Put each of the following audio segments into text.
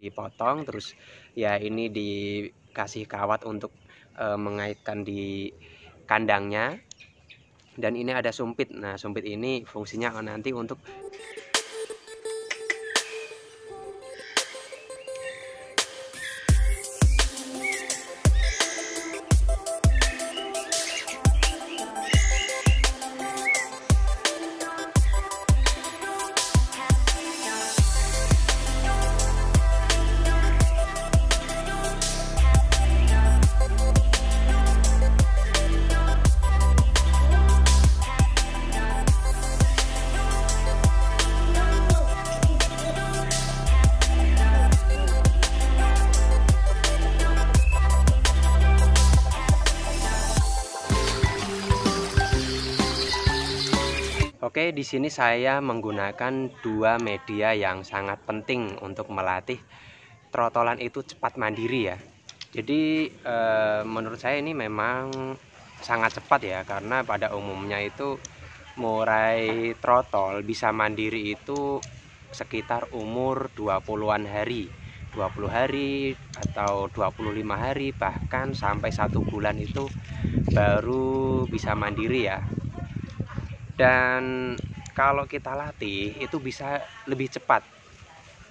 dipotong terus ya ini dikasih kawat untuk e, mengaitkan di kandangnya dan ini ada sumpit nah sumpit ini fungsinya nanti untuk Oke, di sini saya menggunakan dua media yang sangat penting untuk melatih trotolan itu cepat mandiri ya. Jadi e, menurut saya ini memang sangat cepat ya karena pada umumnya itu murai trotol bisa mandiri itu sekitar umur 20-an hari 20 hari atau 25 hari bahkan sampai satu bulan itu baru bisa mandiri ya dan kalau kita latih itu bisa lebih cepat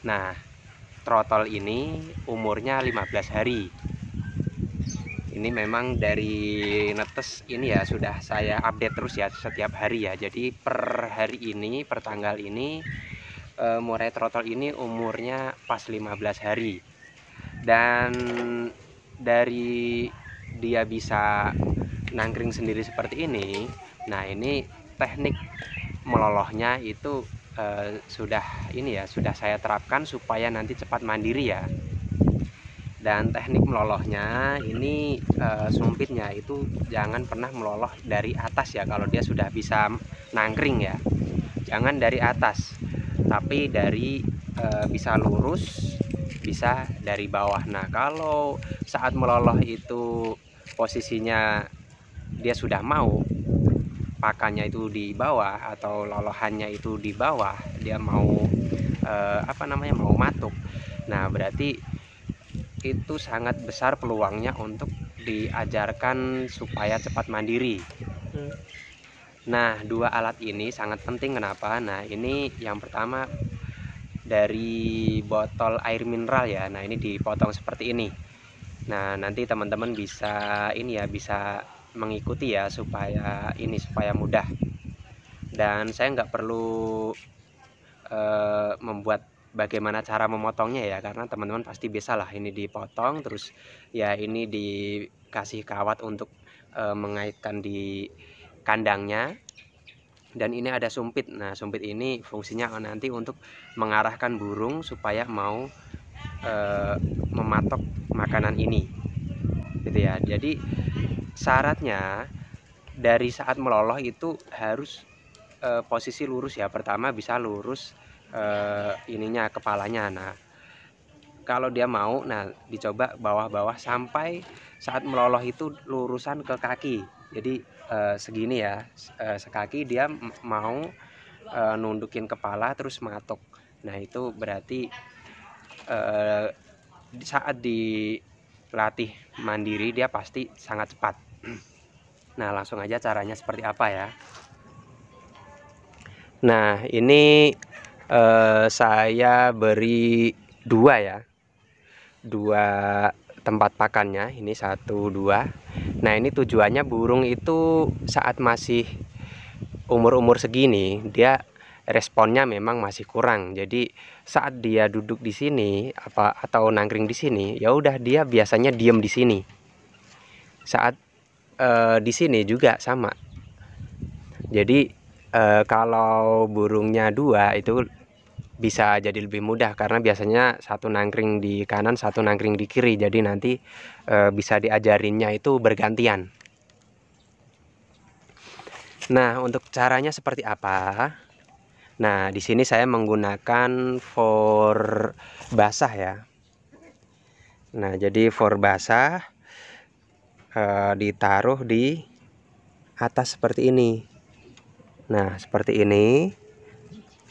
nah trotol ini umurnya 15 hari ini memang dari netes ini ya sudah saya update terus ya setiap hari ya jadi per hari ini per tanggal ini e, murai trotol ini umurnya pas 15 hari dan dari dia bisa nangkring sendiri seperti ini nah ini teknik melolohnya itu e, sudah ini ya sudah saya terapkan supaya nanti cepat mandiri ya dan teknik melolohnya ini e, sumpitnya itu jangan pernah meloloh dari atas ya kalau dia sudah bisa nangkring ya jangan dari atas tapi dari e, bisa lurus bisa dari bawah nah kalau saat meloloh itu posisinya dia sudah mau pakannya itu di bawah atau lolohannya itu di bawah dia mau eh, apa namanya mau matuk nah berarti itu sangat besar peluangnya untuk diajarkan supaya cepat mandiri hmm. nah dua alat ini sangat penting kenapa nah ini yang pertama dari botol air mineral ya nah ini dipotong seperti ini nah nanti teman-teman bisa ini ya bisa mengikuti ya supaya ini supaya mudah dan saya nggak perlu eh, membuat bagaimana cara memotongnya ya karena teman-teman pasti bisa lah ini dipotong terus ya ini dikasih kawat untuk e, mengaitkan di kandangnya dan ini ada sumpit nah sumpit ini fungsinya nanti untuk mengarahkan burung supaya mau e, mematok makanan ini gitu ya jadi syaratnya dari saat meloloh itu harus e, posisi lurus ya pertama bisa lurus e, ininya kepalanya nah kalau dia mau nah dicoba bawah-bawah sampai saat meloloh itu lurusan ke kaki jadi e, segini ya e, sekaki dia mau e, nundukin kepala terus mengatuk nah itu berarti e, saat dilatih mandiri dia pasti sangat cepat Nah langsung aja caranya seperti apa ya Nah ini eh, saya beri dua ya Dua tempat pakannya ini satu dua Nah ini tujuannya burung itu saat masih umur-umur segini dia responnya memang masih kurang. Jadi saat dia duduk di sini apa atau nangkring di sini, ya udah dia biasanya diem di sini. Saat uh, di sini juga sama. Jadi uh, kalau burungnya dua itu bisa jadi lebih mudah karena biasanya satu nangkring di kanan, satu nangkring di kiri. Jadi nanti uh, bisa diajarinnya itu bergantian. Nah, untuk caranya seperti apa? Nah, di sini saya menggunakan for basah ya. Nah, jadi for basah e, ditaruh di atas seperti ini nah seperti ini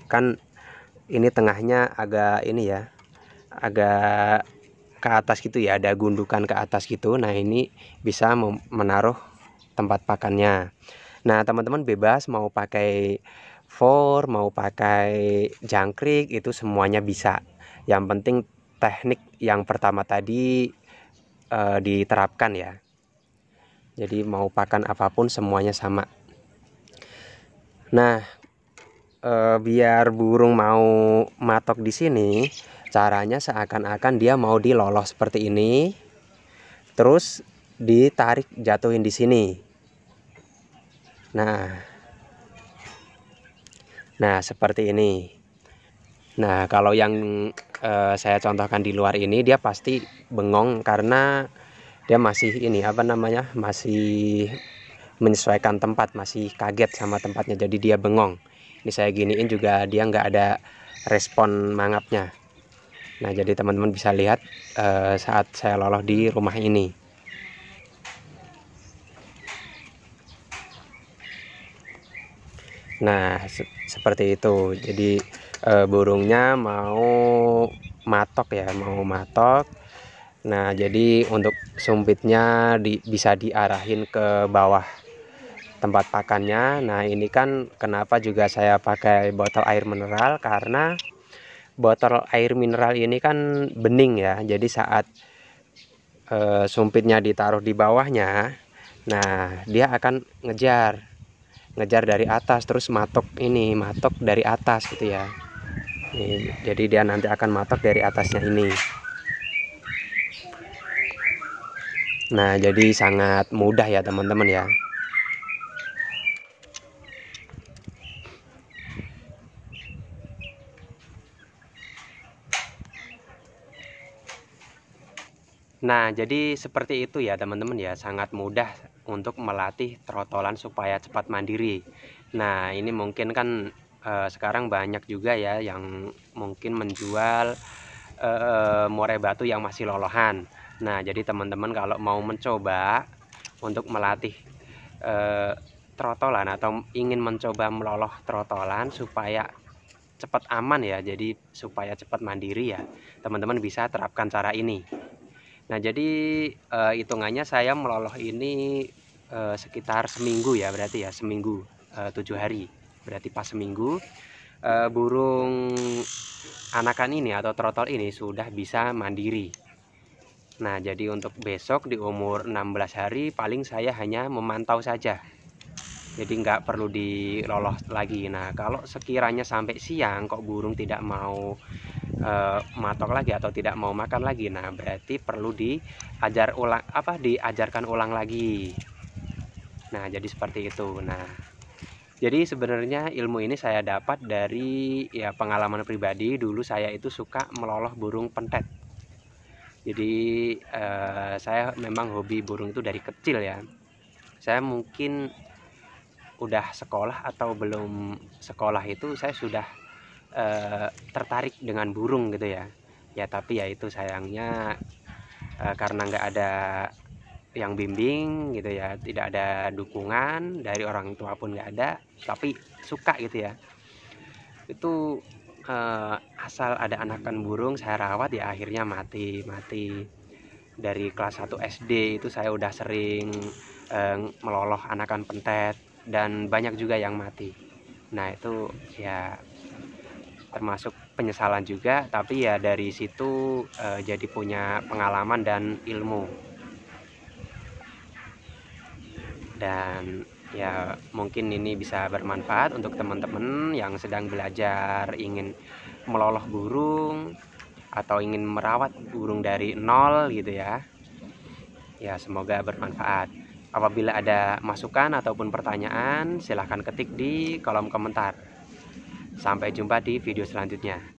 kan ini tengahnya agak ini ya agak ke atas gitu ya ada gundukan ke atas gitu nah ini bisa menaruh tempat pakannya nah teman-teman bebas mau pakai for mau pakai jangkrik itu semuanya bisa yang penting teknik yang pertama tadi e, diterapkan ya jadi mau pakan apapun semuanya sama nah e, biar burung mau matok di sini caranya seakan-akan dia mau diloloh seperti ini terus ditarik jatuhin di sini nah nah seperti ini nah kalau yang e, saya contohkan di luar ini dia pasti bengong karena dia masih ini apa namanya masih menyesuaikan tempat masih kaget sama tempatnya jadi dia bengong ini saya giniin juga dia nggak ada respon mangapnya nah jadi teman-teman bisa lihat uh, saat saya loloh di rumah ini nah se seperti itu jadi uh, burungnya mau matok ya mau matok Nah, jadi untuk sumpitnya di, bisa diarahin ke bawah tempat pakannya. Nah, ini kan kenapa juga saya pakai botol air mineral karena botol air mineral ini kan bening ya. Jadi saat e, sumpitnya ditaruh di bawahnya, nah dia akan ngejar ngejar dari atas terus matok ini, matok dari atas gitu ya. jadi dia nanti akan matok dari atasnya ini. Nah, jadi sangat mudah ya teman-teman ya. Nah, jadi seperti itu ya teman-teman ya, sangat mudah untuk melatih trotolan supaya cepat mandiri. Nah, ini mungkin kan eh, sekarang banyak juga ya yang mungkin menjual eh, eh more batu yang masih lolohan. Nah jadi teman-teman kalau mau mencoba untuk melatih e, trotolan atau ingin mencoba meloloh trotolan supaya cepat aman ya jadi supaya cepat mandiri ya teman-teman bisa terapkan cara ini. Nah jadi e, hitungannya saya meloloh ini e, sekitar seminggu ya berarti ya seminggu tujuh hari berarti pas seminggu burung anakan ini atau trotol ini sudah bisa mandiri Nah jadi untuk besok di umur 16 hari paling saya hanya memantau saja jadi nggak perlu dilolos lagi nah kalau sekiranya sampai siang kok burung tidak mau e, matok lagi atau tidak mau makan lagi nah berarti perlu diajar ulang apa diajarkan ulang lagi nah jadi seperti itu nah jadi sebenarnya ilmu ini saya dapat dari ya pengalaman pribadi dulu saya itu suka meloloh burung pentet jadi uh, saya memang hobi burung itu dari kecil ya saya mungkin udah sekolah atau belum sekolah itu saya sudah uh, tertarik dengan burung gitu ya ya tapi ya itu sayangnya uh, karena nggak ada yang bimbing gitu ya tidak ada dukungan dari orang tua pun nggak ada tapi suka gitu ya itu uh, asal ada anakan burung saya rawat ya akhirnya mati mati dari kelas 1 SD itu saya udah sering uh, eh, meloloh anakan pentet dan banyak juga yang mati nah itu ya termasuk penyesalan juga tapi ya dari situ uh, jadi punya pengalaman dan ilmu dan ya mungkin ini bisa bermanfaat untuk teman-teman yang sedang belajar ingin meloloh burung atau ingin merawat burung dari nol gitu ya ya semoga bermanfaat apabila ada masukan ataupun pertanyaan silahkan ketik di kolom komentar sampai jumpa di video selanjutnya